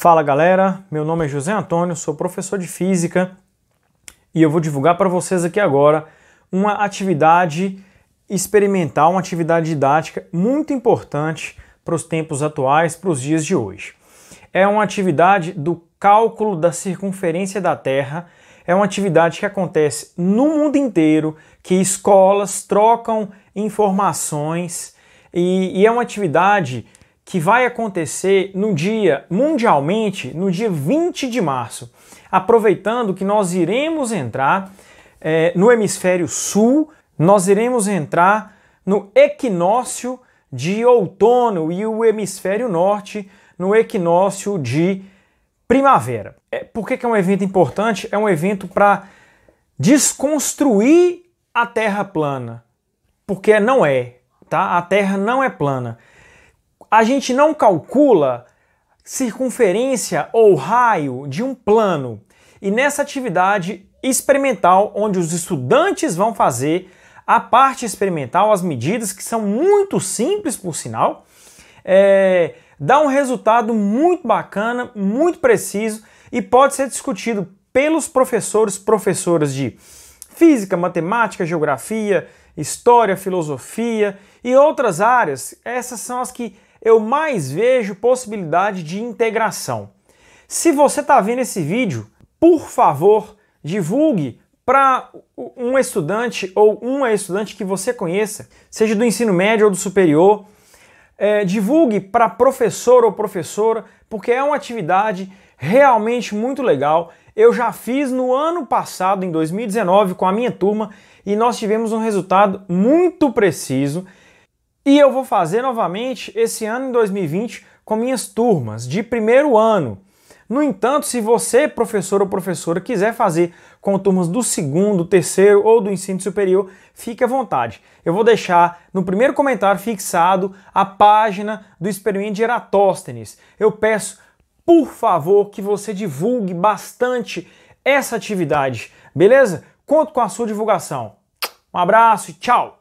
Fala galera, meu nome é José Antônio, sou professor de física e eu vou divulgar para vocês aqui agora uma atividade experimental, uma atividade didática muito importante para os tempos atuais, para os dias de hoje. É uma atividade do cálculo da circunferência da Terra, é uma atividade que acontece no mundo inteiro, que escolas trocam informações e, e é uma atividade que vai acontecer no dia mundialmente, no dia 20 de março, aproveitando que nós iremos entrar é, no hemisfério sul, nós iremos entrar no equinócio de outono e o hemisfério norte no equinócio de primavera. É, por que, que é um evento importante? É um evento para desconstruir a Terra plana, porque não é, tá? A Terra não é plana a gente não calcula circunferência ou raio de um plano. E nessa atividade experimental, onde os estudantes vão fazer a parte experimental, as medidas que são muito simples, por sinal, é, dá um resultado muito bacana, muito preciso e pode ser discutido pelos professores, professoras de física, matemática, geografia, história, filosofia e outras áreas. Essas são as que eu mais vejo possibilidade de integração. Se você está vendo esse vídeo, por favor, divulgue para um estudante ou uma estudante que você conheça, seja do ensino médio ou do superior. É, divulgue para professor ou professora, porque é uma atividade realmente muito legal. Eu já fiz no ano passado, em 2019, com a minha turma, e nós tivemos um resultado muito preciso e eu vou fazer novamente esse ano em 2020 com minhas turmas de primeiro ano. No entanto, se você, professor ou professora, quiser fazer com turmas do segundo, terceiro ou do ensino superior, fique à vontade. Eu vou deixar no primeiro comentário fixado a página do experimento de Eratóstenes. Eu peço, por favor, que você divulgue bastante essa atividade, beleza? Conto com a sua divulgação. Um abraço e tchau!